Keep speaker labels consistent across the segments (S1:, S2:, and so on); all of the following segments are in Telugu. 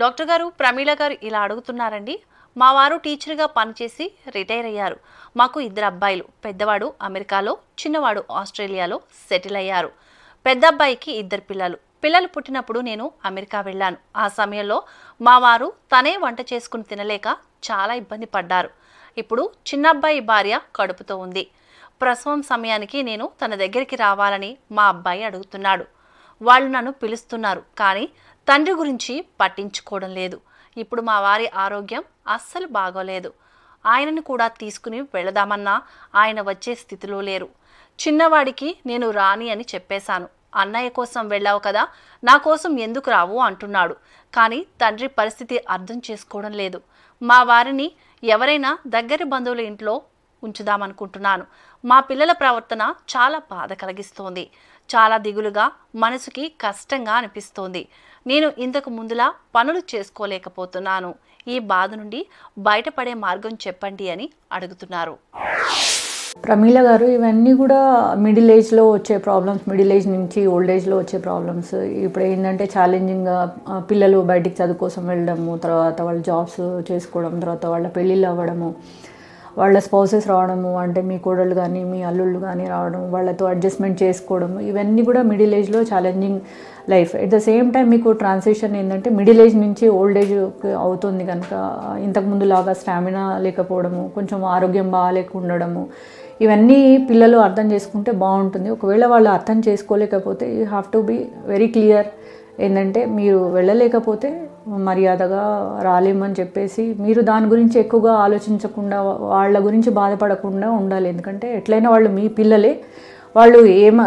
S1: డాక్టర్ గారు ప్రమీళ గారు ఇలా అడుగుతున్నారండి మా వారు టీచర్గా పనిచేసి రిటైర్ అయ్యారు మాకు ఇద్దరు అబ్బాయిలు పెద్దవాడు అమెరికాలో చిన్నవాడు ఆస్ట్రేలియాలో సెటిల్ అయ్యారు పెద్ద అబ్బాయికి ఇద్దరు పిల్లలు పిల్లలు పుట్టినప్పుడు నేను అమెరికా వెళ్ళాను ఆ సమయంలో మా వారు తనే వంట చేసుకుని తినలేక చాలా ఇబ్బంది పడ్డారు ఇప్పుడు చిన్న అబ్బాయి భార్య కడుపుతో ఉంది ప్రసవం సమయానికి నేను తన దగ్గరికి రావాలని మా అబ్బాయి అడుగుతున్నాడు వాళ్ళు నన్ను పిలుస్తున్నారు కానీ తండ్రి గురించి పట్టించుకోవడం లేదు ఇప్పుడు మా వారి ఆరోగ్యం అస్సలు బాగోలేదు ఆయనను కూడా తీసుకుని వెళదామన్నా ఆయన వచ్చే స్థితిలో లేరు చిన్నవాడికి నేను రాని అని చెప్పేశాను అన్నయ్య కోసం వెళ్ళావు కదా నా కోసం ఎందుకు రావు అంటున్నాడు కానీ తండ్రి పరిస్థితి అర్థం చేసుకోవడం లేదు మా వారిని ఎవరైనా దగ్గర బంధువుల ఇంట్లో ఉంచుదామనుకుంటున్నాను మా పిల్లల ప్రవర్తన చాలా బాధ కలిగిస్తోంది చాలా దిగులుగా మనసుకి కష్టంగా అనిపిస్తోంది నేను ఇంతకు ముందులా పనులు చేసుకోలేకపోతున్నాను ఈ బాధ నుండి బయటపడే మార్గం చెప్పండి అని అడుగుతున్నారు
S2: ప్రమీల గారు ఇవన్నీ కూడా మిడిల్ ఏజ్లో వచ్చే ప్రాబ్లమ్స్ మిడిల్ ఏజ్ నుంచి ఓల్డ్ ఏజ్లో వచ్చే ప్రాబ్లమ్స్ ఇప్పుడు ఏంటంటే ఛాలెంజింగ్గా పిల్లలు బయటికి చదువు కోసం వెళ్ళడము తర్వాత వాళ్ళ జాబ్స్ చేసుకోవడం తర్వాత వాళ్ళ పెళ్ళిళ్ళు అవ్వడము వాళ్ళ స్పౌసెస్ రావడము అంటే మీ కోడళ్ళు కానీ మీ అల్లుళ్ళు కానీ రావడం వాళ్ళతో అడ్జస్ట్మెంట్ చేసుకోవడం ఇవన్నీ కూడా మిడిల్ ఏజ్లో challenging life at the same time మీకు ట్రాన్సిషన్ ఏంటంటే మిడిల్ ఏజ్ నుంచి ఓల్డ్ ఏజ్ అవుతుంది కనుక ఇంతకుముందు లాగా స్టామినా లేకపోవడము కొంచెం ఆరోగ్యం బాగాలేకుండడము ఇవన్నీ పిల్లలు అర్థం చేసుకుంటే బాగుంటుంది ఒకవేళ వాళ్ళు అర్థం చేసుకోలేకపోతే you have to be very clear ఏంటంటే మీరు వెళ్ళలేకపోతే మర్యాదగా రాలేమని చెప్పేసి మీరు దాని గురించి ఎక్కువగా ఆలోచించకుండా వాళ్ళ గురించి బాధపడకుండా ఉండాలి ఎందుకంటే ఎట్లయినా వాళ్ళు మీ పిల్లలే వాళ్ళు ఏమ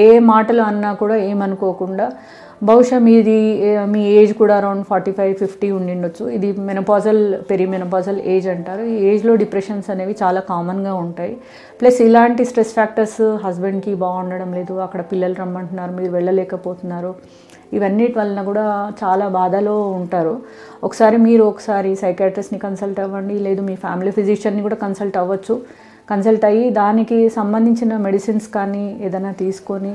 S2: ఏ మాటలు అన్నా కూడా ఏమనుకోకుండా బహుశా మీది మీ ఏజ్ కూడా అరౌండ్ ఫార్టీ ఫైవ్ ఫిఫ్టీ ఉండొచ్చు ఇది మెనపాజల్ పెరి మెనపాజల్ ఏజ్ అంటారు ఈ ఏజ్లో డిప్రెషన్స్ అనేవి చాలా కామన్గా ఉంటాయి ప్లస్ ఇలాంటి స్ట్రెస్ ఫ్యాక్టర్స్ హస్బెండ్కి బాగుండడం లేదు అక్కడ పిల్లలు రమ్మంటున్నారు మీరు వెళ్ళలేకపోతున్నారు ఇవన్నిటి వలన కూడా చాలా బాధలో ఉంటారు ఒకసారి మీరు ఒకసారి సైకాట్రిస్ట్ని కన్సల్ట్ అవ్వండి లేదు మీ ఫ్యామిలీ ఫిజిషియన్ని కూడా కన్సల్ట్ అవ్వచ్చు కన్సల్ట్ అయ్యి దానికి సంబంధించిన మెడిసిన్స్ కానీ ఏదైనా తీసుకొని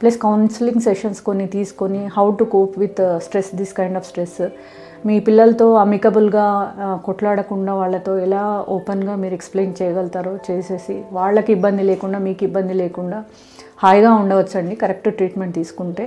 S2: ప్లస్ కౌన్సిలింగ్ సెషన్స్ కొన్ని తీసుకొని how to cope with stress this kind of stress మీ పిల్లలతో అమికబుల్గా uh, కొట్లాడకుండా వాళ్ళతో ఎలా ఓపెన్గా మీరు ఎక్స్ప్లెయిన్ చేయగలుగుతారో చేసేసి వాళ్ళకి ఇబ్బంది లేకుండా మీకు ఇబ్బంది లేకుండా హాయిగా ఉండవచ్చండి కరెక్ట్ ట్రీట్మెంట్ తీసుకుంటే